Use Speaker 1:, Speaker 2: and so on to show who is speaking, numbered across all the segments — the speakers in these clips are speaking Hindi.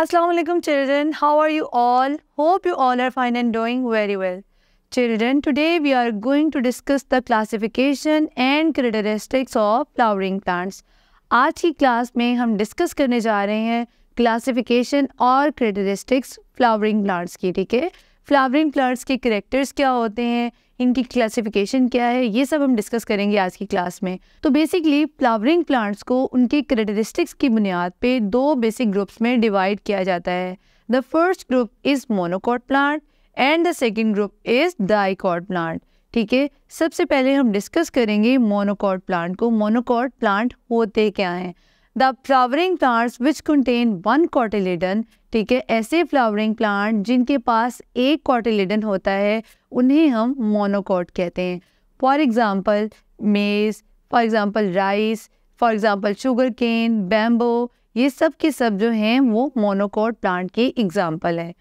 Speaker 1: Assalamu alaikum children, how are you all? Hope you all are fine and doing very well. Children, today we are going to discuss the classification and characteristics of flowering plants. aaj ki class mein hum discuss karne ja rahe hain classification aur characteristics flowering plants ki theek hai flowering plants ke characters kya hote hain इनकी क्लासिफिकेशन क्या है ये सब हम डिस्कस करेंगे आज की क्लास में तो बेसिकली फ्लावरिंग प्लांट्स को उनके करेटरिस्टिक्स की बुनियाद पे दो बेसिक ग्रुप्स में डिवाइड किया जाता है the first group is monocot plant and the second group is dicot plant ठीक है सबसे पहले हम डिस्कस करेंगे मोनोकॉट प्लांट को मोनोकॉट प्लांट होते क्या हैं the flowering plants which contain one cotyledon ठीक है ऐसे फ्लावरिंग प्लांट जिनके पास एक कॉटिलेडन होता है उन्हें हम मोनोकॉट कहते हैं for example maize for example rice for example sugarcane bamboo ये सब के सब जो हैं वो मोनोकॉट प्लांट के एग्ज़ाम्पल हैं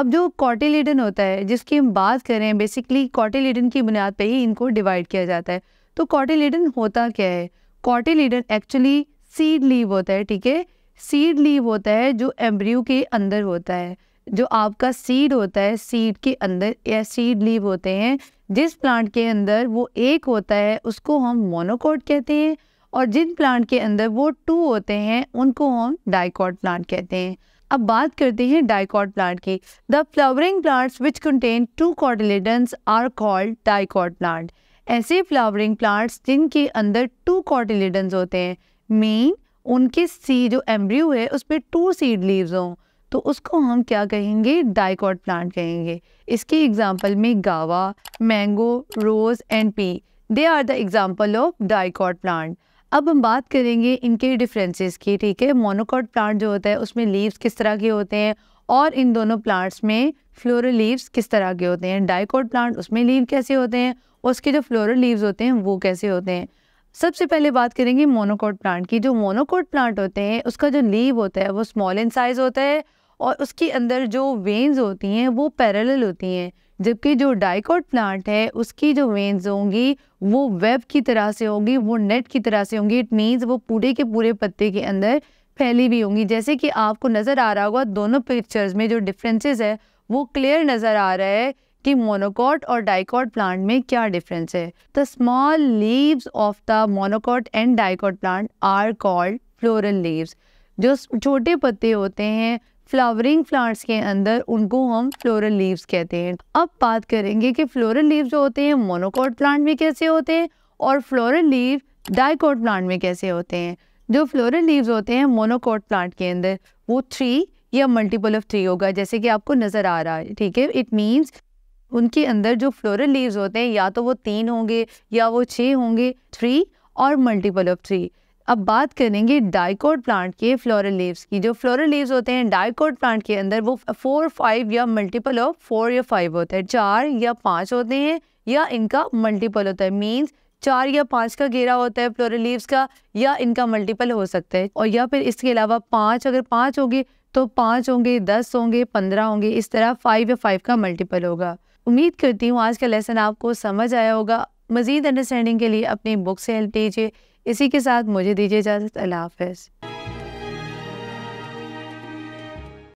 Speaker 1: अब जो कॉटिलीडन होता है जिसकी हम बात करें बेसिकली कॉटिलीडन की बुनियाद पर ही इनको डिवाइड किया जाता है तो कॉटिलीडन होता क्या है कॉटिलीडन एक्चुअली सीड लीव होता है ठीक है सीड लीव होता है जो एम्ब्रियो के अंदर होता है जो आपका सीड होता है सीड के अंदर या सीड लीव होते हैं जिस प्लांट के अंदर वो एक होता है उसको हम मोनोकोट कहते हैं और जिन प्लांट के अंदर वो टू होते हैं उनको हम डाइकॉट प्लांट कहते हैं अब बात करते हैं डाइकॉट प्लांट की the flowering plants which contain two cotyledons are called dicot plant ऐसे फ्लावरिंग प्लांट्स जिनके अंदर टू कॉटिलेडन्स होते हैं मीन उनके सी जो एम्ब्रियो है उस पर टू सीड लीव्स हों तो उसको हम क्या कहेंगे डाइकॉट प्लांट कहेंगे इसके एग्जांपल में guava mango rose and pea they are the example of dicot plant अब हम बात करेंगे इनके डिफरेंसेस की ठीक है मोनोकॉट प्लांट जो होता है उसमें लीव्स किस तरह के होते हैं और इन दोनों प्लांट्स में फ्लोरल लीव्स किस तरह के होते हैं डाइकॉट प्लांट उसमें लीव कैसे होते हैं उसके जो फ्लोरल लीव्स होते हैं वो कैसे होते हैं सबसे पहले बात करेंगे मोनोकोट प्लांट की जो मोनोकोट प्लांट होते हैं उसका जो लीव होता है वो स्मॉल इन साइज़ होता है और उसके अंदर जो वेन्स होती हैं वो पैरेलल होती हैं जबकि जो डाइकोट प्लांट है उसकी जो वेन्स होंगी वो वेब की तरह से होगी वो नेट की तरह से होंगी इट मीन्स वो पूरे के पूरे पत्ते के अंदर फैली हुई होंगी जैसे कि आपको नज़र आ रहा होगा दोनों पिक्चर्स में जो डिफ्रेंसेज है वो क्लियर नज़र आ रहा है कि मोनोकॉट और डाइकॉट प्लांट में क्या डिफरेंस है the small leaves of the monocot and dicot plant are called floral leaves जो छोटे पत्ते होते हैं फ्लावरिंग प्लांट्स के अंदर उनको हम फ्लोरल लीव्स कहते हैं अब बात करेंगे कि फ्लोरल लीव जो होते हैं मोनोकोट प्लांट में कैसे होते हैं और फ्लोरल लीव डाइकोट प्लांट में कैसे होते हैं जो फ्लोरल लीव्स होते हैं मोनोकोट प्लांट के अंदर वो थ्री या मल्टीपल ऑफ थ्री होगा जैसे कि आपको नज़र आ रहा है ठीक है इट मीन्स उनके अंदर जो फ्लोरल लीव्स होते हैं या तो वो तीन होंगे या वो छः होंगे थ्री और मल्टीपल ऑफ थ्री अब बात करेंगे डाइकोट प्लांट के फ्लोरल लीव्स की जो फ्लोरल लीव्स होते हैं डाइकोट प्लांट के अंदर वो फोर फाइव या मल्टीपल ऑफ फोर या फाइव होता है चार या पाँच होते हैं या इनका मल्टीपल होता है मींस चार या पाँच का घेरा होता है फ्लोरल लीव्स का या इनका मल्टीपल हो सकता है और या फिर इसके अलावा पाँच अगर पाँच होंगे तो पाँच होंगे दस होंगे पंद्रह होंगे इस तरह फाइव या फाइव का मल्टीपल होगा उम्मीद करती हूँ आज का लेसन आपको समझ आया होगा मज़ीद अंडरस्टैंडिंग के लिए अपनी बुक से हेल्प लीजिए इसी के साथ मुझे दीजिए इजाज़त अल्लाह हाफ